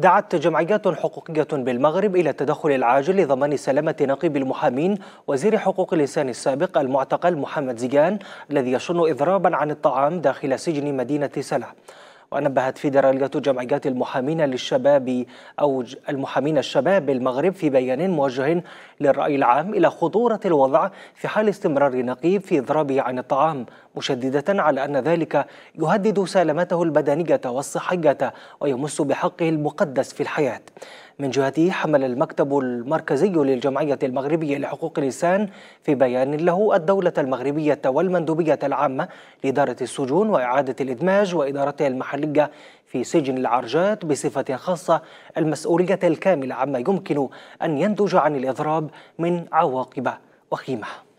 دعت جمعيات حقوقية بالمغرب إلى التدخل العاجل لضمان سلامة نقيب المحامين وزير حقوق الإنسان السابق المعتقل محمد زيجان الذي يشن إضرابا عن الطعام داخل سجن مدينة سلا ونبهت فيدرالية جمعيات المحامين للشباب أو المحامين الشباب بالمغرب في بيان موجه للرأي العام إلى خطورة الوضع في حال استمرار نقيب في إضرابه عن الطعام مشددة على أن ذلك يهدد سلامته البدنية والصحية ويمس بحقه المقدس في الحياة من جهته حمل المكتب المركزي للجمعية المغربية لحقوق الإنسان في بيان له الدولة المغربية والمندوبية العامة لإدارة السجون وإعادة الإدماج وإدارتها المحلية في سجن العرجات بصفة خاصة المسؤولية الكاملة عما يمكن أن ينتج عن الإضراب من عواقب وخيمه